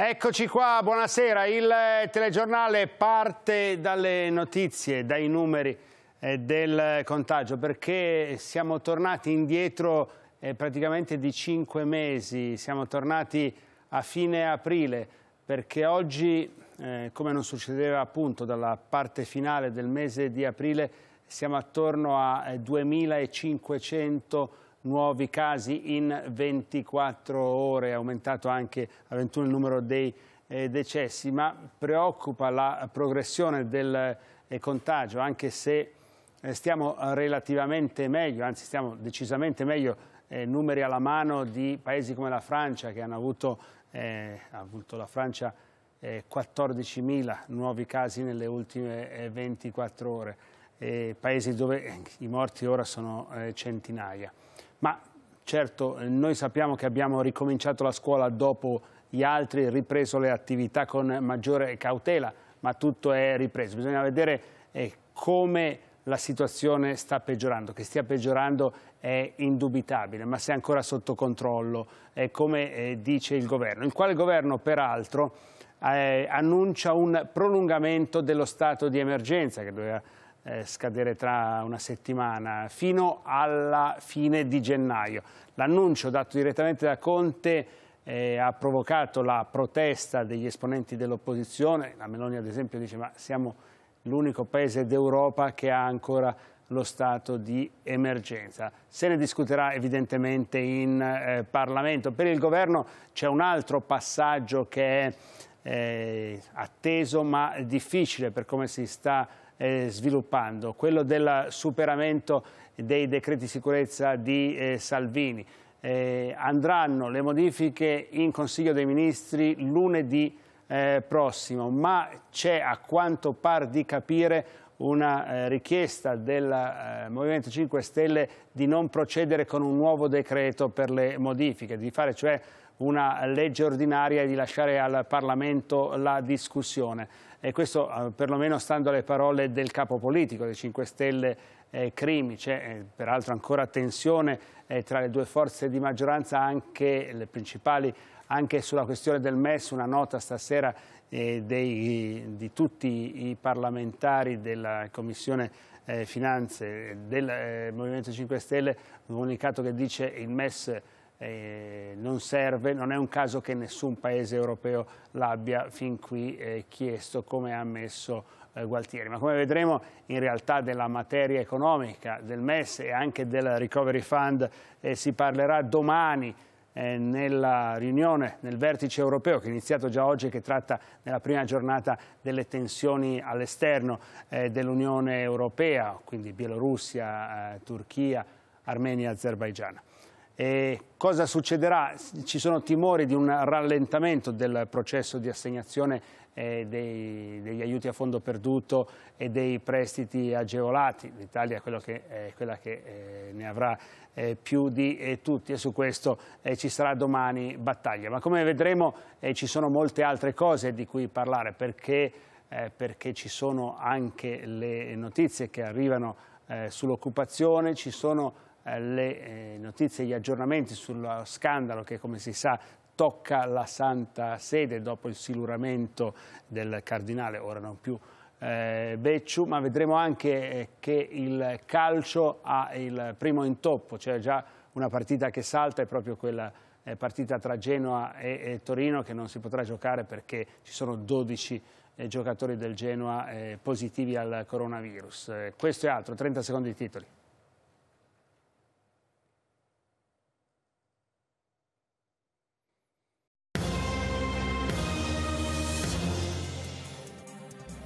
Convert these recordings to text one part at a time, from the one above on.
Eccoci qua, buonasera. Il eh, telegiornale parte dalle notizie, dai numeri eh, del contagio, perché siamo tornati indietro eh, praticamente di cinque mesi, siamo tornati a fine aprile, perché oggi, come non succedeva appunto dalla parte finale del mese di aprile, siamo attorno a 2.500 nuovi casi in 24 ore, è aumentato anche a 21 il numero dei eh, decessi, ma preoccupa la progressione del eh, contagio, anche se eh, stiamo relativamente meglio, anzi stiamo decisamente meglio, eh, numeri alla mano di paesi come la Francia che hanno avuto, eh, avuto la Francia 14.000 eh, nuovi casi nelle ultime 24 ore, paesi dove i morti ora sono centinaia ma certo noi sappiamo che abbiamo ricominciato la scuola dopo gli altri, ripreso le attività con maggiore cautela, ma tutto è ripreso. Bisogna vedere eh, come la situazione sta peggiorando, che stia peggiorando è indubitabile, ma se è ancora sotto controllo, eh, come eh, dice il governo, il quale governo peraltro eh, annuncia un prolungamento dello stato di emergenza che doveva eh, scadere tra una settimana, fino alla fine di gennaio. L'annuncio dato direttamente da Conte eh, ha provocato la protesta degli esponenti dell'opposizione. La Meloni ad esempio dice ma siamo l'unico paese d'Europa che ha ancora lo stato di emergenza. Se ne discuterà evidentemente in eh, Parlamento. Per il Governo c'è un altro passaggio che è eh, atteso ma difficile per come si sta eh, sviluppando, quello del superamento dei decreti di sicurezza di eh, Salvini. Eh, andranno le modifiche in Consiglio dei Ministri lunedì eh, prossimo, ma c'è a quanto par di capire una eh, richiesta del eh, Movimento 5 Stelle di non procedere con un nuovo decreto per le modifiche, di fare cioè una legge ordinaria e di lasciare al Parlamento la discussione e questo eh, perlomeno stando alle parole del capo politico dei 5 Stelle eh, Crimi, c'è eh, peraltro ancora tensione eh, tra le due forze di maggioranza anche le principali anche sulla questione del MES, una nota stasera dei, di tutti i parlamentari della Commissione Finanze del Movimento 5 Stelle, un comunicato che dice il MES eh, non serve, non è un caso che nessun paese europeo l'abbia fin qui eh, chiesto come ha ammesso eh, Gualtieri, ma come vedremo in realtà della materia economica, del MES e anche del Recovery Fund eh, si parlerà domani eh, nella riunione, nel vertice europeo che è iniziato già oggi e che tratta nella prima giornata delle tensioni all'esterno eh, dell'Unione Europea, quindi Bielorussia, Turchia, Armenia e Azerbaijan. E cosa succederà? Ci sono timori di un rallentamento del processo di assegnazione eh, dei, degli aiuti a fondo perduto e dei prestiti agevolati. L'Italia è quella che eh, ne avrà eh, più di eh, tutti e su questo eh, ci sarà domani battaglia. Ma come vedremo eh, ci sono molte altre cose di cui parlare perché, perché ci sono anche le notizie che arrivano sull'occupazione, ci sono le eh, notizie e gli aggiornamenti sullo scandalo che come si sa tocca la Santa Sede dopo il siluramento del cardinale, ora non più eh, Becciu, ma vedremo anche eh, che il calcio ha il primo intoppo, cioè già una partita che salta è proprio quella eh, partita tra Genoa e, e, Torino che non si potrà giocare perché ci sono 12 eh, giocatori del Genoa positivi al coronavirus. questo e altro, 30 secondi di titoli.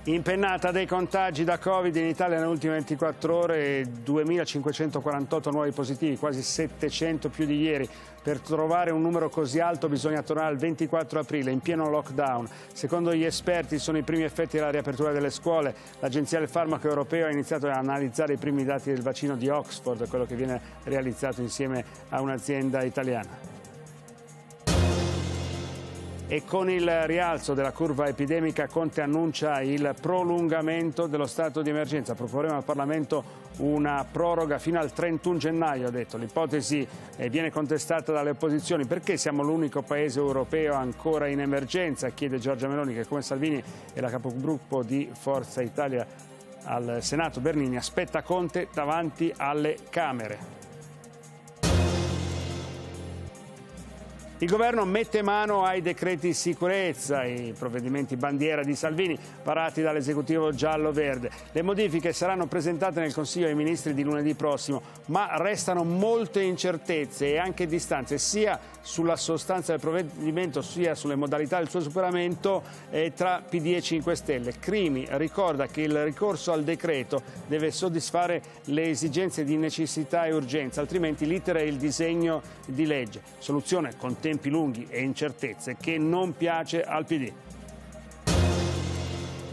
Impennata dei contagi da Covid in Italia nelle ultime 24 ore, 2.548 nuovi positivi, quasi 700 più di ieri. Per trovare un numero così alto bisogna tornare al 24 aprile, in pieno lockdown. Secondo gli esperti sono i primi effetti della riapertura delle scuole. L'Agenzia del Farmaco Europeo ha iniziato ad analizzare i primi dati del vaccino di Oxford, quello che viene realizzato insieme a un'azienda italiana e con il rialzo della curva epidemica Conte annuncia il prolungamento dello stato di emergenza. Proporremo al Parlamento una proroga fino al 31 gennaio, ha detto. L'ipotesi eh, viene contestata dalle opposizioni. Perché siamo l'unico paese europeo ancora in emergenza? Chiede Giorgia Meloni che come Salvini è la capogruppo di Forza Italia al Senato Bernini aspetta Conte davanti alle Camere. Il governo mette mano ai decreti sicurezza, i provvedimenti bandiera di Salvini parati dall'esecutivo giallo-verde. Le modifiche saranno presentate nel Consiglio dei Ministri di lunedì prossimo, ma restano molte incertezze e anche distanze sia sulla sostanza del provvedimento sia sulle modalità del suo superamento eh, tra PD e 5 Stelle. Crimi ricorda che il ricorso al decreto deve soddisfare le esigenze di necessità e urgenza, altrimenti l'itera è il disegno di legge. Soluzione contenuta tempi lunghi e incertezze che non piace al PD.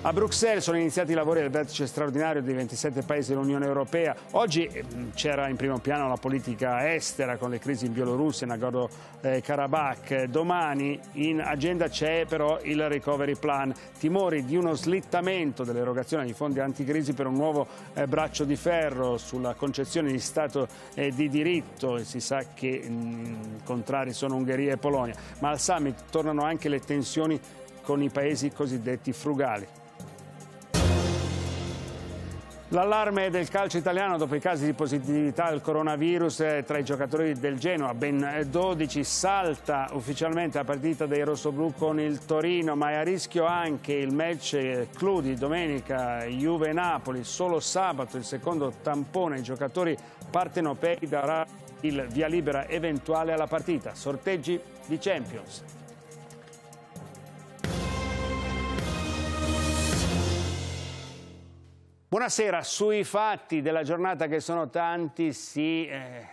A Bruxelles sono iniziati i lavori del vertice straordinario dei 27 paesi dell'Unione Europea. Oggi eh, c'era in primo piano la politica estera con le crisi in Bielorussia, in Nagorno-Karabakh. Eh, Domani in agenda c'è però il recovery plan. Timori di uno slittamento dell'erogazione di fondi anticrisi per un nuovo eh, braccio di ferro sulla concezione di Stato di diritto. si sa che mh, mm, contrari sono Ungheria e Polonia. Ma al summit tornano anche le tensioni con i paesi cosiddetti frugali. L'allarme del calcio italiano dopo i casi di positività al coronavirus eh, tra i giocatori del Genoa, ben 12, eh, salta ufficialmente la partita dei rossoblù con il Torino, ma è a rischio anche il match eh, clou di domenica Juve-Napoli, solo sabato il secondo tampone, i giocatori partenopei darà il via libera eventuale alla partita, sorteggi di Champions. Buonasera, sui fatti della giornata che sono tanti si eh,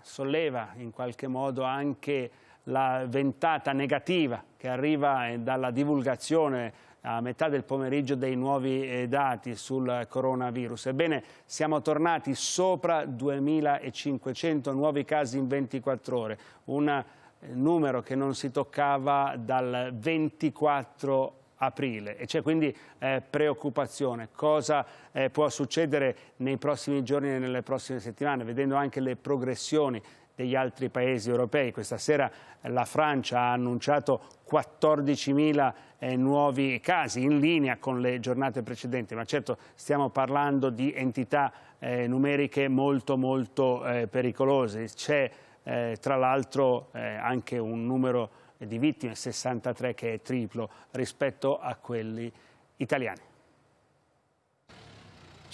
solleva in qualche modo anche la ventata negativa che arriva eh, dalla divulgazione a metà del pomeriggio dei nuovi eh, dati sul coronavirus. Ebbene, siamo tornati sopra 2.500 nuovi casi in 24 ore, un eh, numero che non si toccava dal 24 aprile e c'è quindi eh, preoccupazione. Cosa eh, può succedere nei prossimi giorni e nelle prossime settimane, vedendo anche le progressioni degli altri paesi europei. Questa sera eh, la Francia ha annunciato 14.000 eh, nuovi casi in linea con le giornate precedenti, ma certo stiamo parlando di entità eh, numeriche molto molto eh, pericolose. C'è eh, tra l'altro eh, anche un numero di vittime, 63 che è triplo rispetto a quelli italiani.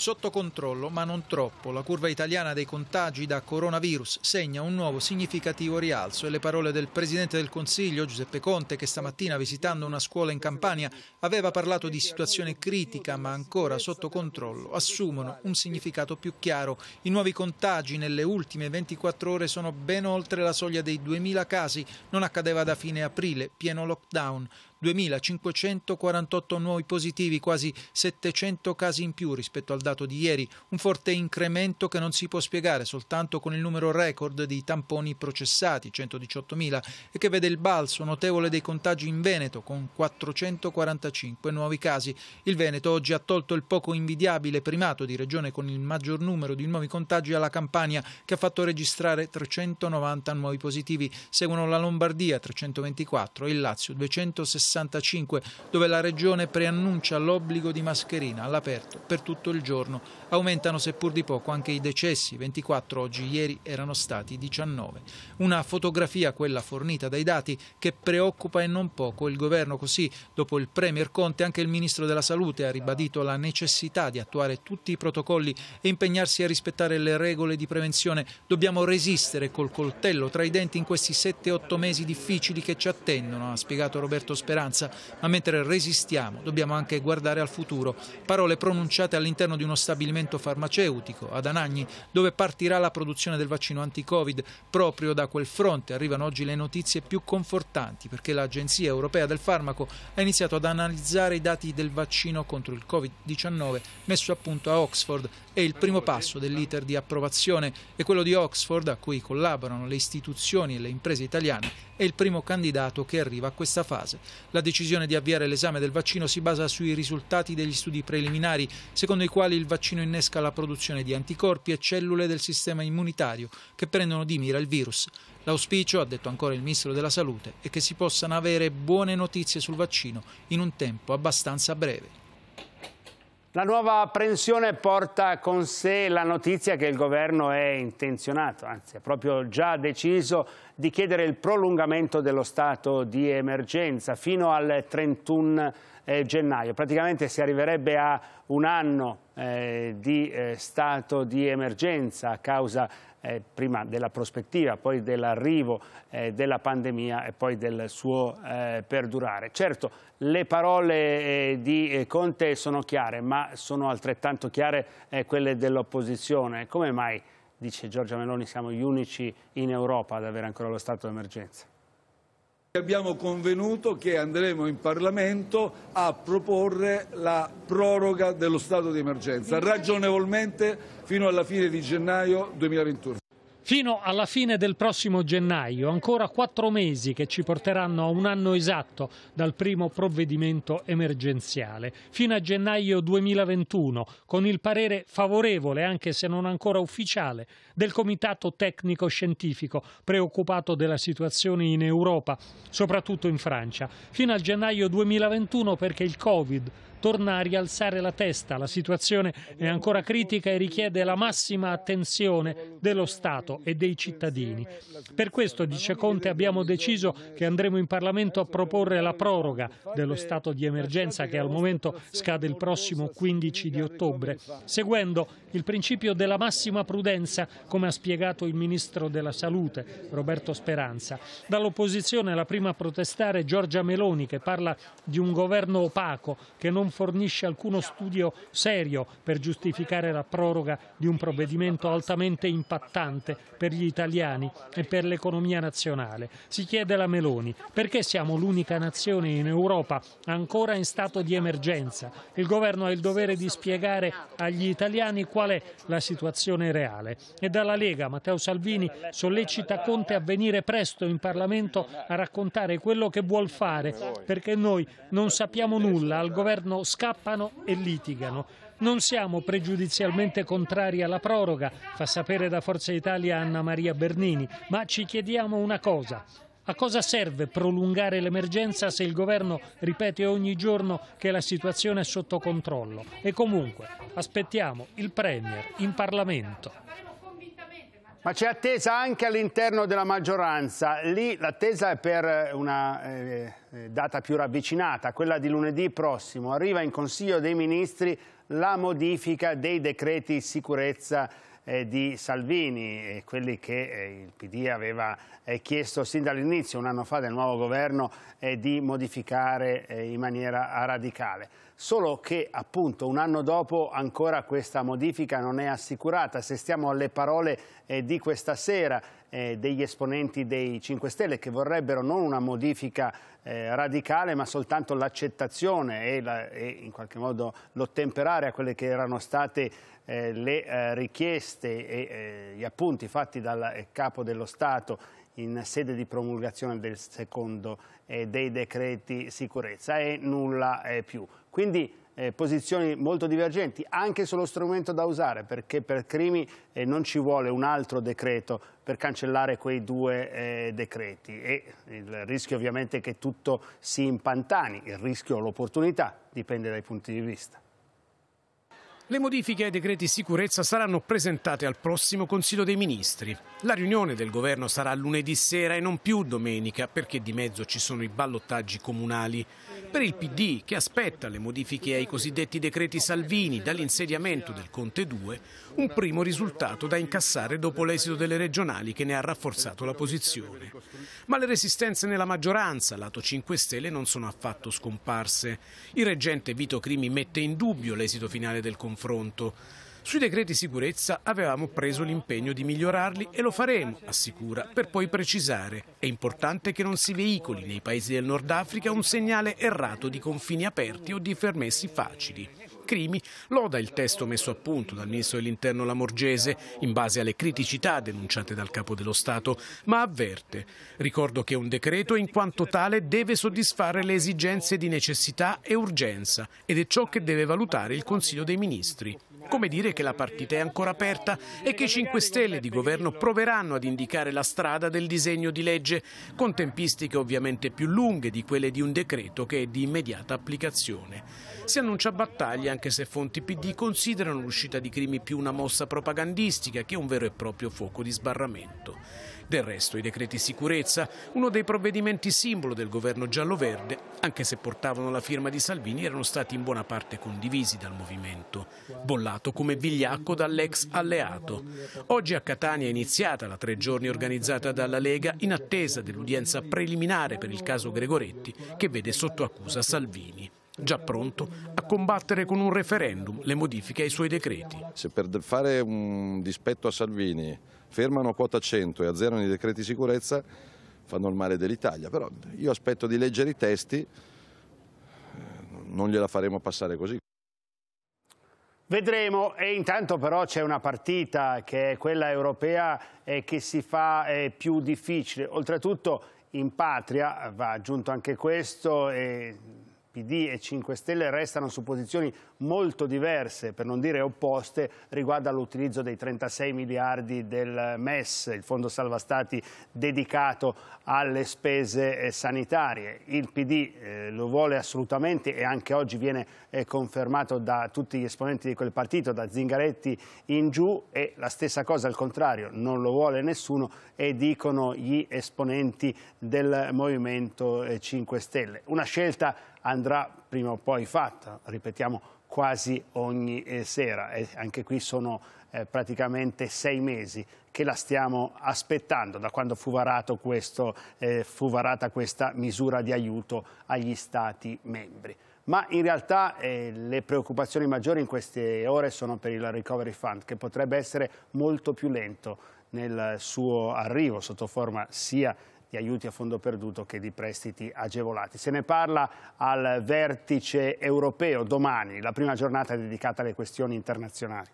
Sotto controllo, ma non troppo, la curva italiana dei contagi da coronavirus segna un nuovo significativo rialzo e le parole del Presidente del Consiglio, Giuseppe Conte, che stamattina visitando una scuola in Campania aveva parlato di situazione critica ma ancora sotto controllo, assumono un significato più chiaro. I nuovi contagi nelle ultime 24 ore sono ben oltre la soglia dei 2.000 casi, non accadeva da fine aprile, pieno lockdown. 2548 nuovi positivi, quasi 700 casi in più rispetto al dato di ieri, un forte incremento che non si può spiegare soltanto con il numero record di tamponi processati, 118.000, e che vede il balzo notevole dei contagi in Veneto con 445 nuovi casi. Il Veneto oggi ha tolto il poco invidiabile primato di regione con il maggior numero di nuovi contagi alla Campania che ha fatto registrare 390 nuovi positivi. Seguono la Lombardia 324 e il Lazio 260. 65, dove la Regione preannuncia l'obbligo di mascherina all'aperto per tutto il giorno. Aumentano seppur di poco anche i decessi, 24 oggi, ieri erano stati 19. Una fotografia, quella fornita dai dati, che preoccupa e non poco il governo. Così, dopo il Premier Conte, anche il Ministro della Salute ha ribadito la necessità di attuare tutti i protocolli e impegnarsi a rispettare le regole di prevenzione. Dobbiamo resistere col coltello tra i denti in questi 7-8 mesi difficili che ci attendono, ha spiegato Roberto Speranza speranza, ma mentre resistiamo dobbiamo anche guardare al futuro. Parole pronunciate all'interno di uno stabilimento farmaceutico ad Anagni, dove partirà la produzione del vaccino anti-Covid. Proprio da quel fronte arrivano oggi le notizie più confortanti, perché l'Agenzia Europea del Farmaco ha iniziato ad analizzare i dati del vaccino contro il Covid-19 messo a punto a Oxford È il primo passo dell'iter di approvazione e quello di Oxford, a cui collaborano le istituzioni e le imprese italiane, è il primo candidato che arriva a questa fase. La decisione di avviare l'esame del vaccino si basa sui risultati degli studi preliminari, secondo i quali il vaccino innesca la produzione di anticorpi e cellule del sistema immunitario che prendono di mira il virus. L'auspicio, ha detto ancora il Ministro della Salute, è che si possano avere buone notizie sul vaccino in un tempo abbastanza breve. La nuova pensione porta con sé la notizia che il governo è intenzionato, anzi ha proprio già deciso di chiedere il prolungamento dello stato di emergenza fino al 31 eh, gennaio. Praticamente si arriverebbe a un anno eh, di eh, stato di emergenza a causa eh, prima della prospettiva, poi dell'arrivo eh, della pandemia e poi del suo eh, perdurare. Certo, le parole eh, di eh, Conte sono chiare, ma sono altrettanto chiare eh, quelle dell'opposizione. Come mai, dice Giorgia Meloni, siamo gli unici in Europa ad avere ancora lo stato d'emergenza? Abbiamo convenuto che andremo in Parlamento a proporre la proroga dello stato di emergenza, ragionevolmente fino alla fine di gennaio 2021. Fino alla fine del prossimo gennaio, ancora quattro mesi che ci porteranno a un anno esatto dal primo provvedimento emergenziale, fino a gennaio 2021, con il parere favorevole, anche se non ancora ufficiale, del Comitato Tecnico Scientifico preoccupato della situazione in Europa, soprattutto in Francia, fino a gennaio 2021 perché il Covid torna a rialzare la testa. La situazione è ancora critica e richiede la massima attenzione dello Stato e dei cittadini. Per questo, dice Conte, abbiamo deciso che andremo in Parlamento a proporre la proroga dello stato di emergenza che al momento scade il prossimo 15 di ottobre, seguendo il principio della massima prudenza, come ha spiegato il Ministro della Salute, Roberto Speranza. Dall'opposizione la prima a protestare è Giorgia Meloni, che parla di un governo opaco che non fornisce alcuno studio serio per giustificare la proroga di un provvedimento altamente impattante per gli italiani e per l'economia nazionale. Si chiede la Meloni perché siamo l'unica nazione in Europa ancora in stato di emergenza. Il governo ha il dovere di spiegare agli italiani qual è la situazione reale. E dalla Lega Matteo Salvini sollecita Conte a venire presto in Parlamento a raccontare quello che vuol fare perché noi non sappiamo nulla, al governo scappano e litigano. Non siamo pregiudizialmente contrari alla proroga, fa sapere da Forza Italia Anna Maria Bernini, ma ci chiediamo una cosa. A cosa serve prolungare l'emergenza se il governo ripete ogni giorno che la situazione è sotto controllo? E comunque aspettiamo il Premier in Parlamento. Ma c'è attesa anche all'interno della maggioranza. Lì l'attesa è per eh, una eh, eh, data più ravvicinata, quella di lunedì prossimo. Arriva in Consiglio dei Ministri la modifica dei decreti sicurezza eh, di Salvini, quelli che il PD aveva chiesto sin dall'inizio, un anno fa, del nuovo governo, di modificare in maniera radicale solo che appunto un anno dopo ancora questa modifica non è assicurata. Se stiamo alle parole eh, di questa sera eh, degli esponenti dei 5 Stelle che vorrebbero non una modifica eh, radicale ma soltanto l'accettazione e, la, e, in qualche modo l'ottemperare a quelle che erano state eh, le eh, richieste e eh, gli appunti fatti dal Capo dello Stato in sede di promulgazione del secondo dei decreti sicurezza e nulla più. Quindi eh, posizioni molto divergenti anche sullo strumento da usare perché per Crimi eh, non ci vuole un altro decreto per cancellare quei due eh, decreti e il rischio ovviamente è che tutto si impantani, il rischio o l'opportunità dipende dai punti di vista. Le modifiche ai decreti sicurezza saranno presentate al prossimo Consiglio dei Ministri. La riunione del governo sarà lunedì sera e non più domenica perché di mezzo ci sono i ballottaggi comunali. Per il PD, che aspetta le modifiche ai cosiddetti decreti Salvini dall'insediamento del Conte 2, un primo risultato da incassare dopo l'esito delle regionali che ne ha rafforzato la posizione. Ma le resistenze nella maggioranza, lato 5 Stelle, non sono affatto scomparse. Il reggente Vito Crimi mette in dubbio l'esito finale del confronto confronto. Sui decreti sicurezza avevamo preso l'impegno di migliorarli e lo faremo, assicura, per poi precisare. È importante che non si veicoli nei paesi del Nord Africa un segnale errato di confini aperti o di fermessi facili crimi, loda il testo messo a punto dal ministro dell'interno Lamorgese in base alle criticità denunciate dal capo dello Stato, ma avverte. Ricordo che un decreto in quanto tale deve soddisfare le esigenze di necessità e urgenza ed è ciò che deve valutare il Consiglio dei Ministri. Come dire che la partita è ancora aperta e che i 5 Stelle di governo proveranno ad indicare la strada del disegno di legge, con tempistiche ovviamente più lunghe di quelle di un decreto che è di immediata applicazione. Si annuncia battaglia anche se fonti PD considerano l'uscita di Crimi più una mossa propagandistica che un vero e proprio fuoco di sbarramento. Del resto i decreti sicurezza, uno dei provvedimenti simbolo del governo giallo-verde, anche se portavano la firma di Salvini, erano stati in buona parte condivisi dal movimento, bollato come vigliacco dall'ex alleato. Oggi a Catania è iniziata la tre giorni organizzata dalla Lega in attesa dell'udienza preliminare per il caso Gregoretti che vede sotto accusa Salvini già pronto a combattere con un referendum le modifiche ai suoi decreti. Se per fare un dispetto a Salvini fermano quota 100 e azzerano i decreti sicurezza fanno il male dell'Italia, però io aspetto di leggere i testi, eh, non gliela faremo passare così. Vedremo e intanto però c'è una partita che è quella europea e che si fa più difficile, oltretutto in patria, va aggiunto anche questo, eh, PD e 5 Stelle restano su posizioni molto diverse, per non dire opposte, riguardo all'utilizzo dei 36 miliardi del MES, il Fondo Salva Stati dedicato alle spese eh, sanitarie. Il PD eh, lo vuole assolutamente e anche oggi viene eh, confermato da tutti gli esponenti di quel partito, da Zingaretti in giù e la stessa cosa al contrario, non lo vuole nessuno e dicono gli esponenti del Movimento 5 eh, Stelle. Una scelta andrà prima o poi fatta, ripetiamo quasi ogni eh, sera e anche qui sono eh, praticamente sei mesi che la stiamo aspettando da quando fu, questo, eh, fu varata questa misura di aiuto agli Stati membri. Ma in realtà eh, le preoccupazioni maggiori in queste ore sono per il Recovery Fund, che potrebbe essere molto più lento nel suo arrivo sotto forma sia di aiuti a fondo perduto che di prestiti agevolati. Se ne parla al vertice europeo domani, la prima giornata dedicata alle questioni internazionali.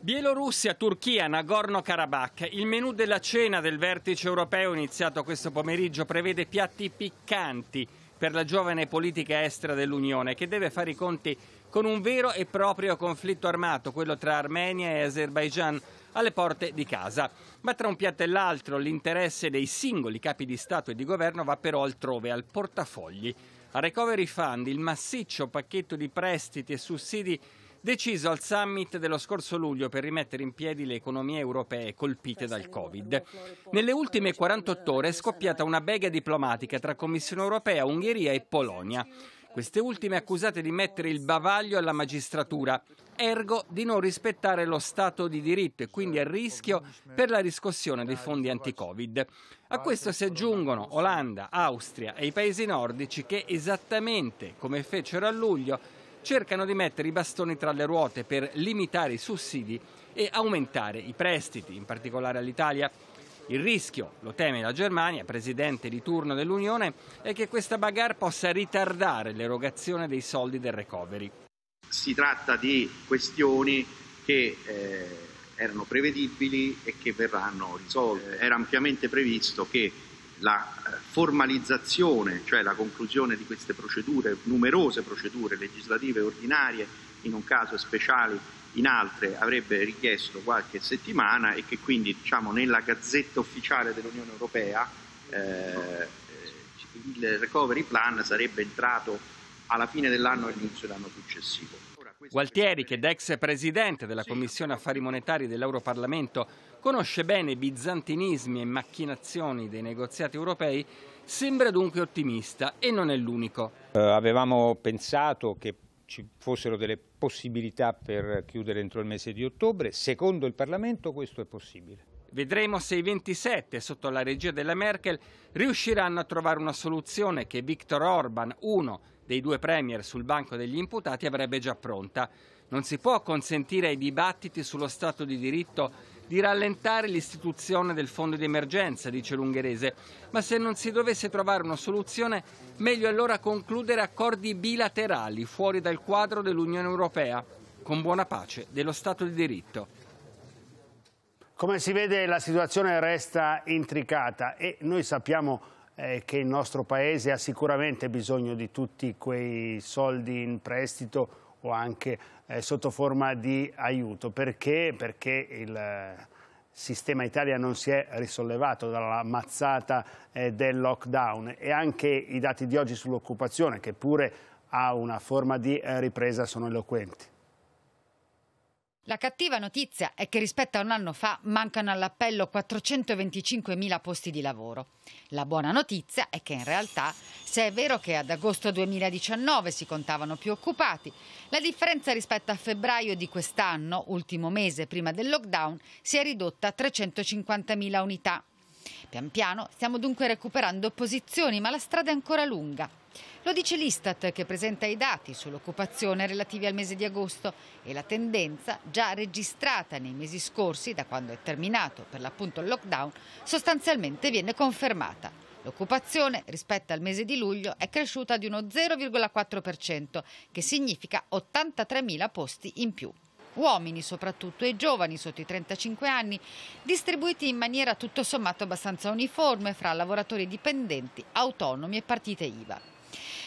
Bielorussia, Turchia, Nagorno-Karabakh. Il menù della cena del vertice europeo iniziato questo pomeriggio prevede piatti piccanti per la giovane politica estera dell'Unione che deve fare i conti con un vero e proprio conflitto armato, quello tra Armenia e Azerbaijan alle porte di casa. Ma tra un piatto e l'altro l'interesse dei singoli capi di Stato e di governo va però altrove, al portafogli. Al Recovery Fund, il massiccio pacchetto di prestiti e sussidi deciso al summit dello scorso luglio per rimettere in piedi le economie europee colpite dal Covid. Nelle ultime 48 ore è scoppiata una bega diplomatica tra Commissione europea, Ungheria e Polonia. Queste ultime accusate di mettere il bavaglio alla magistratura, ergo di non rispettare lo Stato di diritto e quindi a rischio per la riscossione dei fondi anti-Covid. A questo si aggiungono Olanda, Austria e i paesi nordici che esattamente come fecero a luglio cercano di mettere i bastoni tra le ruote per limitare i sussidi e aumentare i prestiti, in particolare all'Italia. Il rischio, lo teme la Germania, presidente di turno dell'Unione, è che questa bagarre possa ritardare l'erogazione dei soldi del recovery. Si tratta di questioni che eh, erano prevedibili e che verranno risolte. Era ampiamente previsto che la eh, formalizzazione, cioè la conclusione di queste procedure, numerose procedure legislative ordinarie, in un caso speciali in altre avrebbe richiesto qualche settimana e che quindi diciamo, nella gazzetta ufficiale dell'Unione Europea eh, il recovery plan sarebbe entrato alla fine dell'anno e all'inizio dell'anno successivo. Gualtieri, che da ex presidente della Commissione Affari Monetari dell'Europarlamento conosce bene i bizantinismi e macchinazioni dei negoziati europei, sembra dunque ottimista e non è l'unico. Eh, avevamo pensato che ci fossero delle possibilità per chiudere entro il mese di ottobre. Secondo il Parlamento questo è possibile. Vedremo se i 27, sotto la regia della Merkel, riusciranno a trovare una soluzione che Viktor Orban, uno dei due premier sul banco degli imputati, avrebbe già pronta. Non si può consentire ai dibattiti sullo Stato di diritto di rallentare l'istituzione del fondo di emergenza, dice l'ungherese, ma se non si dovesse trovare una soluzione, meglio allora concludere accordi bilaterali fuori dal quadro dell'Unione Europea, con buona pace dello Stato di diritto. Come si vede la situazione resta intricata e noi sappiamo eh, che il nostro Paese ha sicuramente bisogno di tutti quei soldi in prestito o anche eh, sotto forma di aiuto. Perché? Perché il eh, sistema Italia non si è risollevato dalla mazzata eh, del lockdown e anche i dati di oggi sull'occupazione, che pure ha una forma di eh, ripresa, sono eloquenti. La cattiva notizia è che rispetto a un anno fa mancano all'appello 425.000 posti di lavoro. La buona notizia è che in realtà, se è vero che ad agosto 2019 si contavano più occupati, la differenza rispetto a febbraio di quest'anno, ultimo mese prima del lockdown, si è ridotta a 350.000 unità. Pian piano stiamo dunque recuperando posizioni, ma la strada è ancora lunga. Lo dice l'Istat che presenta i dati sull'occupazione relativi al mese di agosto e la tendenza già registrata nei mesi scorsi, da quando è terminato per l'appunto il lockdown, sostanzialmente viene confermata. L'occupazione rispetto al mese di luglio è cresciuta di uno 0,4%, che significa 83.000 posti in più uomini soprattutto e giovani sotto i 35 anni, distribuiti in maniera tutto sommato abbastanza uniforme fra lavoratori dipendenti, autonomi e partite IVA.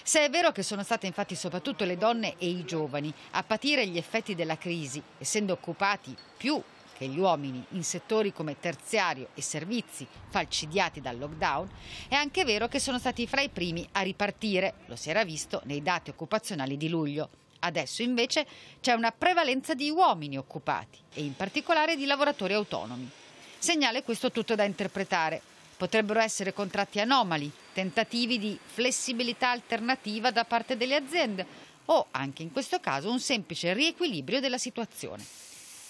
Se è vero che sono state infatti soprattutto le donne e i giovani a patire gli effetti della crisi, essendo occupati più che gli uomini in settori come terziario e servizi falcidiati dal lockdown, è anche vero che sono stati fra i primi a ripartire, lo si era visto nei dati occupazionali di luglio. Adesso invece c'è una prevalenza di uomini occupati e in particolare di lavoratori autonomi. Segnale questo tutto da interpretare. Potrebbero essere contratti anomali, tentativi di flessibilità alternativa da parte delle aziende o anche in questo caso un semplice riequilibrio della situazione.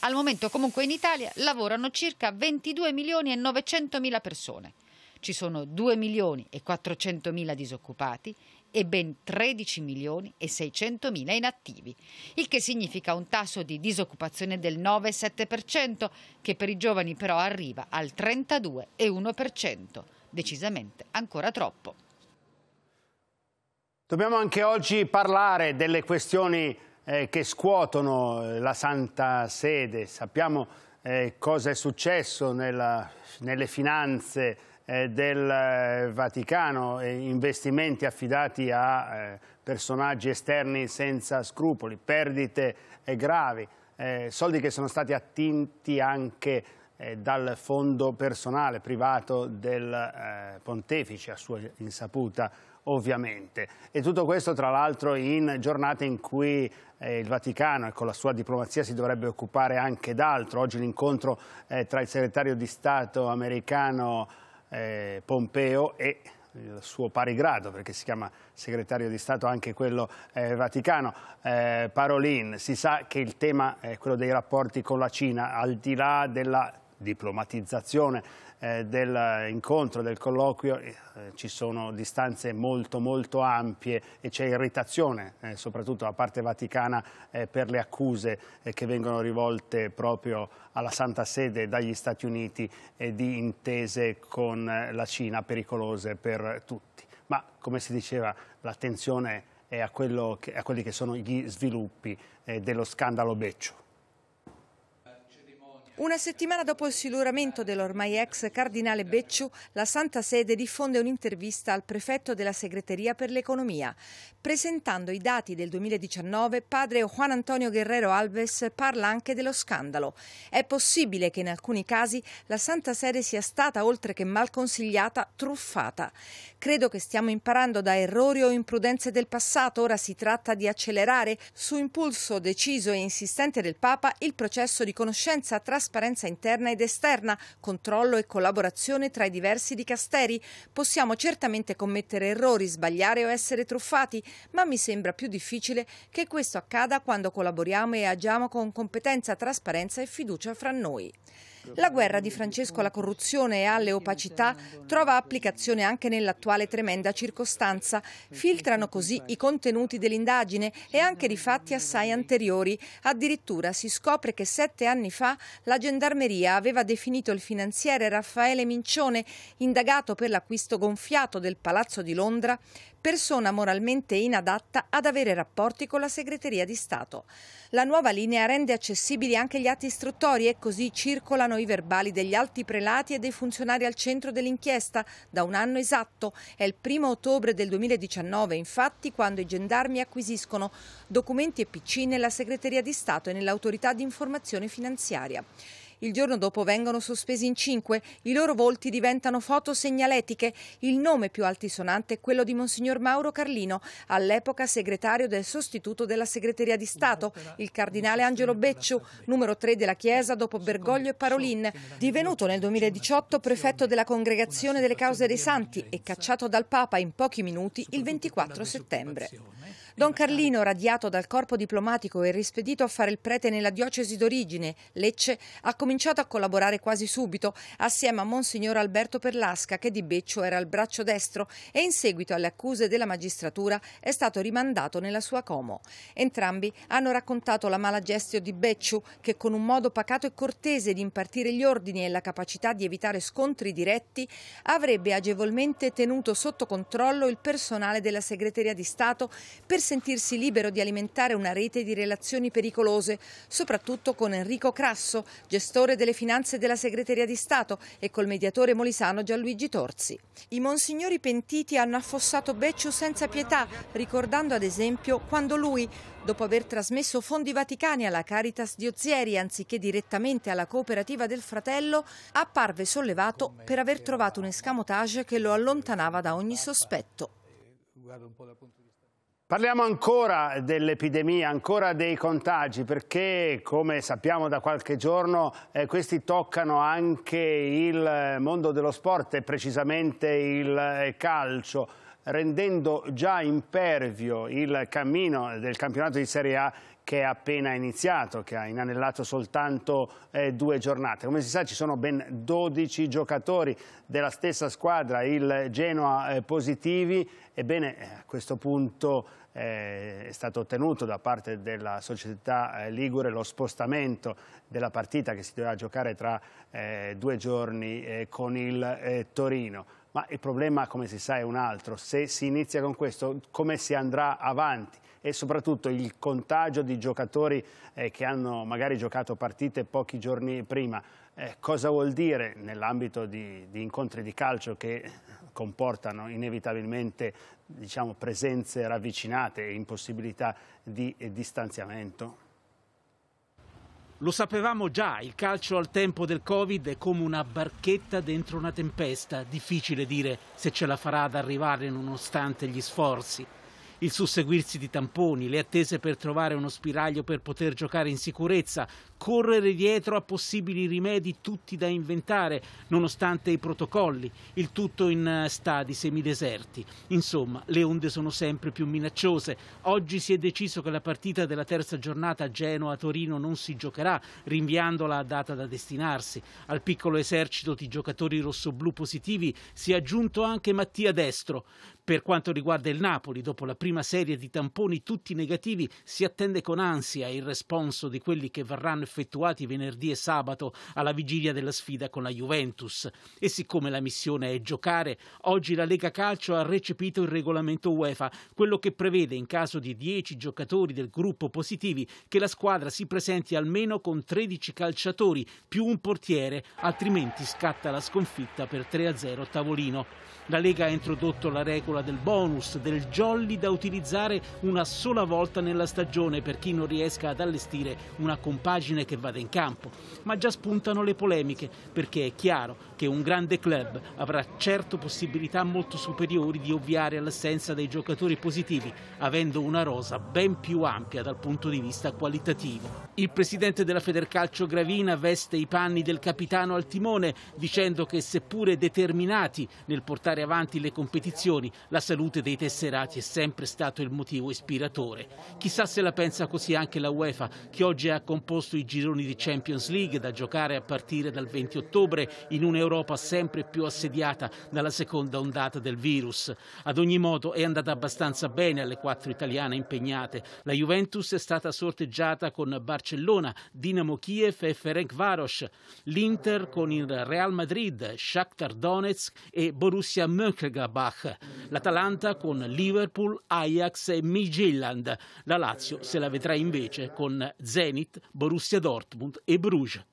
Al momento comunque in Italia lavorano circa 22 milioni e 900 mila persone. Ci sono 2 milioni e 400 mila disoccupati e ben 13 milioni e 600 mila inattivi, il che significa un tasso di disoccupazione del 9,7% che per i giovani però arriva al 32,1%, decisamente ancora troppo. Dobbiamo anche oggi parlare delle questioni eh, che scuotono eh, la Santa Sede. Sappiamo eh, cosa è successo nella, nelle finanze eh, del eh, Vaticano, investimenti affidati a eh, personaggi esterni senza scrupoli, perdite gravi, soldi che sono stati attinti anche dal fondo personale privato del pontefice, a sua insaputa ovviamente. E tutto questo tra l'altro in giornate in cui eh, il Vaticano e con la sua diplomazia si dovrebbe occupare anche d'altro. Oggi l'incontro eh, tra il segretario di Stato americano eh, Pompeo e il suo pari grado, perché si chiama segretario di Stato anche quello eh, Vaticano, eh, Parolin, si sa che il tema è quello dei rapporti con la Cina, al di là della diplomatizzazione eh, dell'incontro, del colloquio, eh, ci sono distanze molto molto ampie e c'è irritazione, eh, soprattutto da parte vaticana, eh, per le accuse eh, che vengono rivolte proprio alla Santa Sede dagli Stati Uniti di intese con eh, la Cina pericolose per tutti. Ma come si diceva, l'attenzione è a, che, a, quelli che sono gli sviluppi dello scandalo Beccio. Una settimana dopo il siluramento dell'ormai ex cardinale Becciu, la Santa Sede diffonde un'intervista al prefetto della segreteria per l'economia. Presentando i dati del 2019, padre Juan Antonio Guerrero Alves parla anche dello scandalo. È possibile che in alcuni casi la Santa Sede sia stata, oltre che mal consigliata, truffata. Credo che stiamo imparando da errori o imprudenze del passato, ora si tratta di accelerare, su impulso deciso e insistente del Papa, il processo di conoscenza trasparente trasparenza interna ed esterna, controllo e collaborazione tra i diversi dicasteri. Possiamo certamente commettere errori, sbagliare o essere truffati, ma mi sembra più difficile che questo accada quando collaboriamo e agiamo con competenza, trasparenza e fiducia fra noi. La guerra di Francesco alla corruzione e alle opacità trova applicazione anche nell'attuale tremenda circostanza. Filtrano così i contenuti dell'indagine e anche di fatti assai anteriori. Addirittura si scopre che sette anni fa la gendarmeria aveva definito il finanziere Raffaele Mincione, indagato per l'acquisto gonfiato del Palazzo di Londra, persona moralmente inadatta ad avere rapporti con la segreteria di Stato. La nuova linea rende accessibili anche gli atti istruttori e così circolano i verbali degli alti prelati e dei funzionari al centro dell'inchiesta da un anno esatto. È il primo ottobre del 2019, infatti, quando i gendarmi acquisiscono documenti e PC nella segreteria di Stato e nell'autorità di informazione finanziaria. Il giorno dopo vengono sospesi in cinque, i loro volti diventano foto segnaletiche. Il nome più altisonante è quello di Monsignor Mauro Carlino, all'epoca segretario del sostituto della Segreteria di Stato, il cardinale Angelo Becciu, numero 3 della Chiesa dopo Bergoglio e Parolin, divenuto nel 2018 prefetto della Congregazione delle Cause dei Santi e cacciato dal Papa in pochi minuti il 24 settembre. Don Carlino, radiato dal corpo diplomatico e rispedito a fare il prete nella diocesi d'origine, Lecce, ha cominciato a collaborare quasi subito assieme a Monsignor Alberto Perlasca, che di Beccio era il braccio destro e in seguito alle accuse della magistratura è stato rimandato nella sua Como. Entrambi hanno raccontato la mala gestio di Beccio, che con un modo pacato e cortese di impartire gli ordini e la capacità di evitare scontri diretti, avrebbe agevolmente tenuto sotto controllo il personale della segreteria di Stato per sentirsi libero di alimentare una rete di relazioni pericolose, soprattutto con Enrico Crasso, gestore delle finanze della Segreteria di Stato, e col mediatore molisano Gianluigi Torzi. I monsignori pentiti hanno affossato Becciu senza pietà, ricordando ad esempio quando lui, dopo aver trasmesso fondi vaticani alla Caritas di Ozieri anziché direttamente alla cooperativa del fratello, apparve sollevato per aver trovato un escamotage che lo allontanava da ogni sospetto. Eh, Parliamo ancora dell'epidemia, ancora dei contagi, perché come sappiamo da qualche giorno eh, questi toccano anche il mondo dello sport e precisamente il eh, calcio, rendendo già impervio il cammino del campionato di Serie A che è appena iniziato, che ha inanellato soltanto eh, due giornate. Come si sa ci sono ben 12 giocatori della stessa squadra, il Genoa eh, positivi, ebbene eh, a questo punto eh, è stato ottenuto da parte della società eh, Ligure lo spostamento della partita che si doveva giocare tra eh, due giorni con il Torino. Ma il problema, come si sa, è un altro. Se si inizia con questo, come si andrà avanti? e soprattutto il contagio di giocatori che hanno magari giocato partite pochi giorni prima. cosa vuol dire nell'ambito di, di incontri di calcio che comportano inevitabilmente diciamo, presenze ravvicinate e impossibilità di eh, distanziamento. Lo sapevamo già, il calcio al tempo del Covid è come una barchetta dentro una tempesta, difficile dire se ce la farà ad arrivare nonostante gli sforzi il susseguirsi di tamponi, le attese per trovare uno spiraglio per poter giocare in sicurezza, correre dietro a possibili rimedi tutti da inventare, nonostante i protocolli, il tutto in eh, stadi semideserti. Insomma, le onde sono sempre più minacciose. Oggi si è deciso che la partita della terza giornata Genoa-Torino non si giocherà, rinviandola a data da destinarsi. Al piccolo esercito di giocatori rossoblù positivi si è aggiunto anche Mattia Destro. Per quanto riguarda il Napoli, dopo la prima prima serie di tamponi tutti negativi, si attende con ansia il responso di quelli che verranno effettuati venerdì e sabato alla vigilia della sfida con la Juventus. E siccome la missione è giocare, oggi la Lega Calcio ha recepito il regolamento UEFA, quello che prevede in caso di 10 giocatori del gruppo positivi che la squadra si presenti almeno con 13 calciatori più un portiere, altrimenti scatta la sconfitta per 3-0 tavolino. La Lega ha introdotto la regola del bonus, del jolly da utilizzare una sola volta nella stagione per chi non riesca ad allestire una compagine che vada in campo. Ma già spuntano le polemiche, perché è chiaro, perché un grande club avrà certo possibilità molto superiori di ovviare all'assenza dei giocatori positivi, avendo una rosa ben più ampia dal punto di vista qualitativo. Il presidente della Federcalcio Gravina veste i panni del capitano al timone, dicendo che seppure determinati nel portare avanti le competizioni, la salute dei tesserati è sempre stato il motivo ispiratore. Chissà se la pensa così anche la UEFA, che oggi ha composto i gironi di Champions League da giocare a partire dal 20 ottobre in un'Europa un'Europa sempre più assediata dalla seconda ondata del virus. Ad ogni modo è andata abbastanza bene alle quattro italiane impegnate. La Juventus è stata sorteggiata con Barcellona, Dinamo Kiev e Ferenc Varos. l'Inter con il Real Madrid, Shakhtar Donetsk e Borussia Mönchengladbach, l'Atalanta con Liverpool, Ajax e Midtjylland. La Lazio se la vedrà invece con Zenit, Borussia Dortmund e Bruges.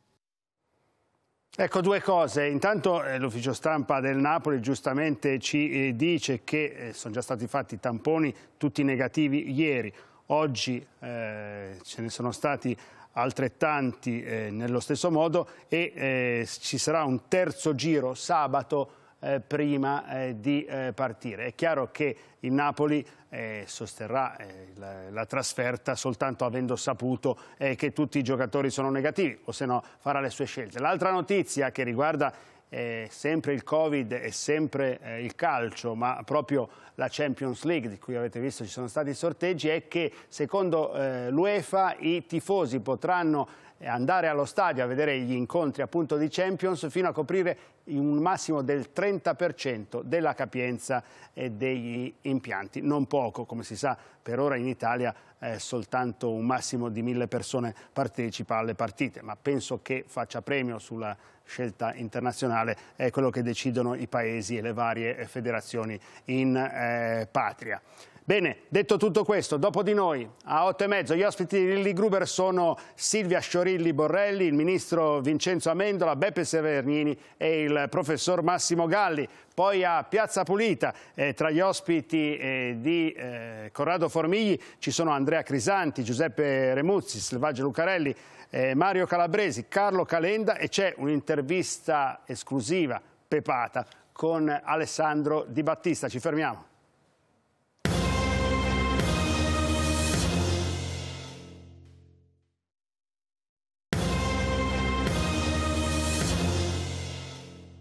Ecco due cose, intanto eh, l'ufficio stampa del Napoli giustamente ci eh, dice che eh, sono già stati fatti tamponi tutti negativi ieri, oggi eh, ce ne sono stati altrettanti eh, nello stesso modo e eh, ci sarà un terzo giro sabato eh, prima eh, di eh, partire. È chiaro che il Napoli eh, sosterrà eh, la, la, trasferta soltanto avendo saputo eh, che tutti i giocatori sono negativi, o se no farà le sue scelte. L'altra notizia che riguarda eh, sempre il Covid e sempre eh, il calcio, ma proprio la Champions League, di cui avete visto ci sono stati i sorteggi, è che secondo eh, l'UEFA i tifosi potranno eh, andare allo stadio a vedere gli incontri appunto di Champions fino a coprire un massimo del 30% della capienza eh, degli impianti. Non poco, come si sa, per ora in Italia eh, soltanto un massimo di mille persone partecipa alle partite, ma penso che faccia premio sulla scelta internazionale è quello che decidono i paesi e le varie federazioni in eh, patria. Bene, detto tutto questo, dopo di noi a 8 e mezzo gli ospiti di Lilli Gruber sono Silvia Sciorilli Borrelli, il ministro Vincenzo Amendola, Beppe Severnini e il professor Massimo Galli. Poi a Piazza Pulita, eh, tra gli ospiti eh, di eh, Corrado Formigli ci sono Andrea Crisanti, Giuseppe Remuzzi, Selvaggio Lucarelli, eh, Mario Calabresi, Carlo Calenda e c'è un'intervista esclusiva, pepata, con Alessandro Di Battista. Ci fermiamo.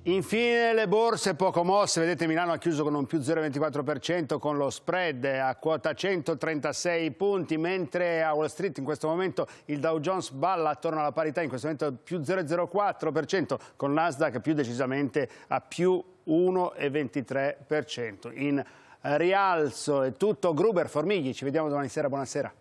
Infine le borse poco mosse, vedete Milano ha chiuso con un più 0,24% con lo spread a quota 136 punti, mentre a Wall Street in questo momento il Dow Jones balla attorno alla parità, in questo momento più 0,04% con Nasdaq più decisamente a più 1,23% in rialzo. È tutto Gruber, Formigli, ci vediamo domani sera, buonasera.